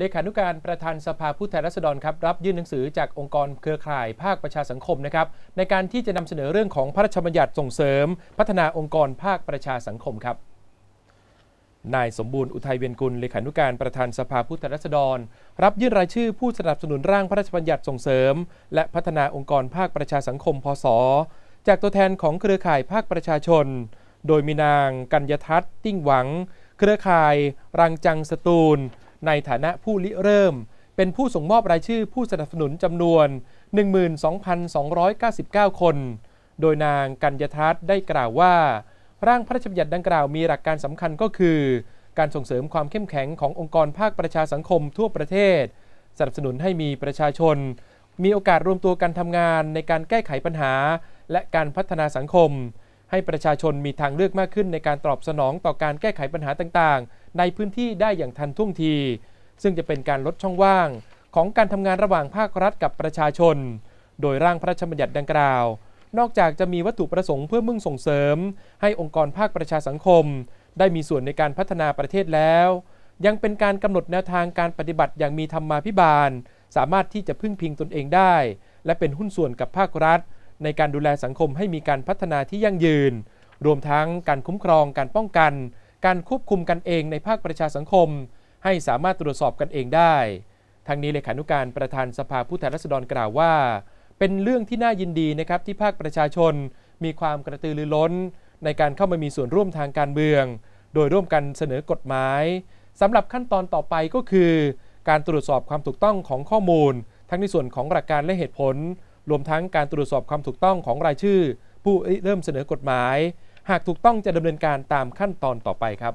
เลขานุการประธานสภาผู้แทนราษฎรครับรับยื่นหนังสือจากองค์กรเครือข่ายภาคประชาสังคมนะครับในการที่จะนำเสนอเรื่องของพระราชบัญญัติส่งเสริม พัฒนาองค์กรภาคประชาสังคมครับนายสมบูรณ์อุทัยเวียนกุลเลขานุการประธานสภาผู้แทนราษฎร รับยื่นรายชื่อผู้สนับสนุนร่างพระราชบัญญัติส่งเสริม และพัฒนาองค์กรภาคประชาสังคมพศจากตัวแทนของเครือข่ายภาคประชาชน โดยมีนาง กัญญทัศน์ ติ้งหวัง เครือข่ายรังจังสตูลในฐานะผู้ริเริ่ม เป็นผู้ส่งมอบรายชื่อผู้สนับสนุนจำนวน 12,299 คน โดยนางกัญญทัศน์ได้กล่าวว่าร่างพระราชบัญญัติดังกล่าวมีหลักการสำคัญก็คือ การส่งเสริมความเข้มแข็งขององค์กรภาคประชาสังคมทั่วประเทศ สนับสนุนให้มีประชาชน มีโอกาสรวมตัวกันทำงานในการแก้ไขปัญหา และการพัฒนาสังคม ให้ประชาชนมีทางเลือกมากขึ้นในการตอบสนองต่อการแก้ไขปัญหาต่างๆในพื้นที่ได้อย่างทันท่วงที ซึ่งจะเป็นการลดช่องว่าง ของการทำงานระหว่างภาครัฐกับประชาชน โดยร่างพระราชบัญญัติดังกล่าว นอกจากจะมีวัตถุประสงค์เพื่อมุ่งส่งเสริม ให้องค์กรภาคประชาสังคม ได้มีส่วนในการพัฒนาประเทศแล้ว ยังเป็นการกำหนดแนวทางการปฏิบัติอย่างมีธรรมาภิบาล สามารถที่จะพึ่งพิงตนเองได้ และเป็นหุ้นส่วนกับภาครัฐ ในการดูแลสังคมให้มีการพัฒนาที่ยั่งยืน รวมทั้ง การคุ้มครองการป้องกันการควบคุมกันเองในภาคประชาสังคม ให้สามารถตรวจสอบกันเองได้ ทั้งนี้เลขานุการประธานสภาผู้แทนราษฎรกล่าวว่า เป็นเรื่องที่น่ายินดีนะครับ ที่ภาคประชาชนมีความกระตือรือร้น ในการเข้ามามีส่วนร่วมทางการเมือง โดยร่วมกันเสนอกฎหมาย สำหรับขั้นตอนต่อไปก็คือ การตรวจสอบความถูกต้องของข้อมูล ทั้งในส่วนของหลักการและเหตุผล รวมทั้งการตรวจสอบความถูกต้องของรายชื่อ ผู้เริ่มเสนอกฎหมายหากถูกต้องจะดำเนินการตามขั้นตอนต่อไปครับ